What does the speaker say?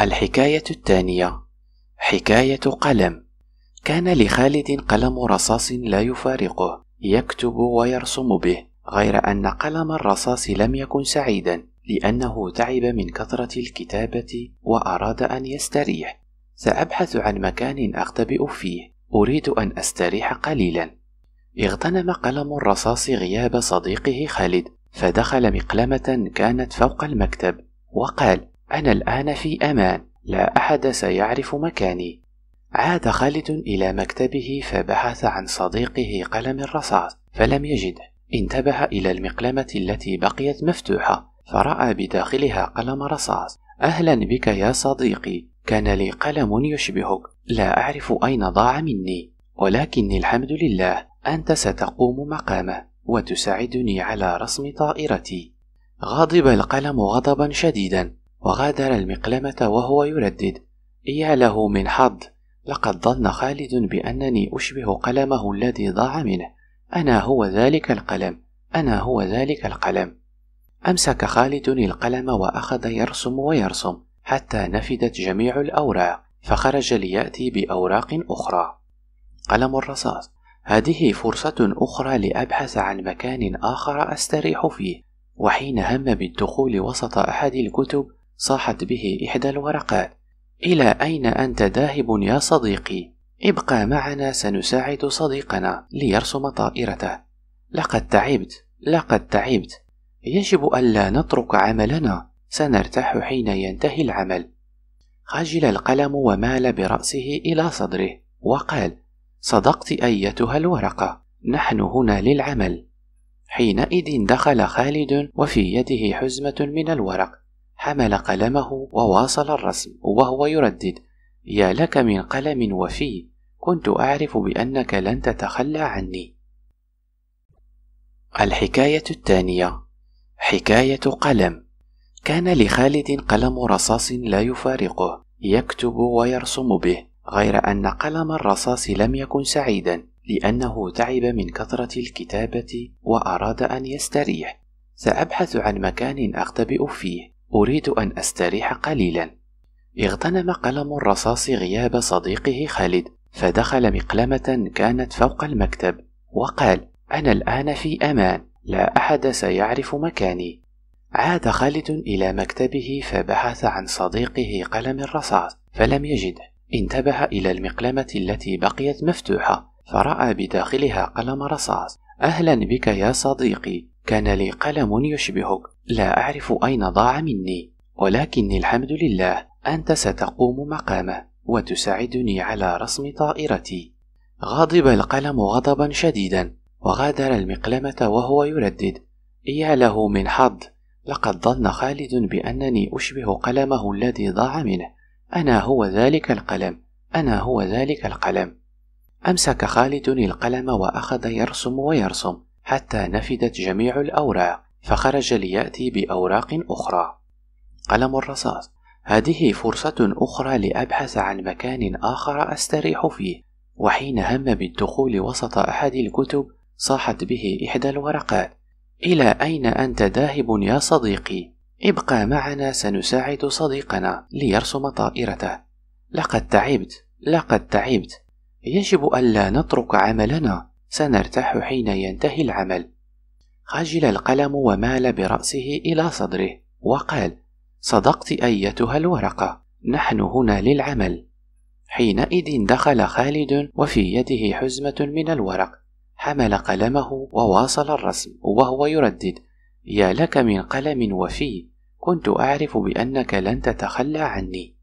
الحكاية الثانية حكاية قلم كان لخالد قلم رصاص لا يفارقه يكتب ويرسم به غير أن قلم الرصاص لم يكن سعيدا لأنه تعب من كثرة الكتابة وأراد أن يستريح سأبحث عن مكان أختبئ فيه أريد أن أستريح قليلا اغتنم قلم الرصاص غياب صديقه خالد فدخل مقلمة كانت فوق المكتب وقال أنا الآن في أمان لا أحد سيعرف مكاني عاد خالد إلى مكتبه فبحث عن صديقه قلم الرصاص فلم يجده انتبه إلى المقلمة التي بقيت مفتوحة فرأى بداخلها قلم رصاص أهلا بك يا صديقي كان لي قلم يشبهك لا أعرف أين ضاع مني ولكني الحمد لله أنت ستقوم مقامه وتساعدني على رسم طائرتي غضب القلم غضبا شديدا وغادر المقلمة وهو يردد يا له من حظ لقد ظن خالد بأنني أشبه قلمه الذي ضاع منه أنا هو ذلك القلم أنا هو ذلك القلم أمسك خالد القلم وأخذ يرسم ويرسم حتى نفدت جميع الأوراق فخرج ليأتي بأوراق أخرى قلم الرصاص هذه فرصة أخرى لأبحث عن مكان آخر أستريح فيه وحين هم بالدخول وسط أحد الكتب صاحت به إحدى الورقات إلى أين أنت ذاهب يا صديقي؟ ابقى معنا سنساعد صديقنا ليرسم طائرته لقد تعبت لقد تعبت يجب ألا نترك عملنا سنرتاح حين ينتهي العمل خجل القلم ومال برأسه إلى صدره وقال صدقت أيتها الورقة نحن هنا للعمل حينئذ دخل خالد وفي يده حزمة من الورق حمل قلمه وواصل الرسم وهو يردد يا لك من قلم وفي كنت أعرف بأنك لن تتخلى عني الحكاية الثانية حكاية قلم كان لخالد قلم رصاص لا يفارقه يكتب ويرسم به غير أن قلم الرصاص لم يكن سعيدا لأنه تعب من كثرة الكتابة وأراد أن يستريح سأبحث عن مكان أختبئ فيه أريد أن أستريح قليلا اغتنم قلم الرصاص غياب صديقه خالد فدخل مقلمة كانت فوق المكتب وقال أنا الآن في أمان لا أحد سيعرف مكاني عاد خالد إلى مكتبه فبحث عن صديقه قلم الرصاص فلم يجده انتبه إلى المقلمة التي بقيت مفتوحة فرأى بداخلها قلم رصاص أهلا بك يا صديقي كان لي قلم يشبهك لا أعرف أين ضاع مني ولكني الحمد لله أنت ستقوم مقامه وتساعدني على رسم طائرتي غضب القلم غضبا شديدا وغادر المقلمة وهو يردد يا له من حظ لقد ظن خالد بأنني أشبه قلمه الذي ضاع منه أنا هو ذلك القلم أنا هو ذلك القلم أمسك خالد القلم وأخذ يرسم ويرسم حتى نفدت جميع الأوراق فخرج ليأتي بأوراق أخرى قلم الرصاص هذه فرصة أخرى لأبحث عن مكان آخر أستريح فيه وحين هم بالدخول وسط أحد الكتب صاحت به إحدى الورقات إلى أين أنت ذاهب يا صديقي؟ ابقى معنا سنساعد صديقنا ليرسم طائرته لقد تعبت لقد تعبت يجب ألا نترك عملنا سنرتاح حين ينتهي العمل خجل القلم ومال براسه الى صدره وقال صدقت ايتها الورقه نحن هنا للعمل حينئذ دخل خالد وفي يده حزمه من الورق حمل قلمه وواصل الرسم وهو يردد يا لك من قلم وفي كنت اعرف بانك لن تتخلى عني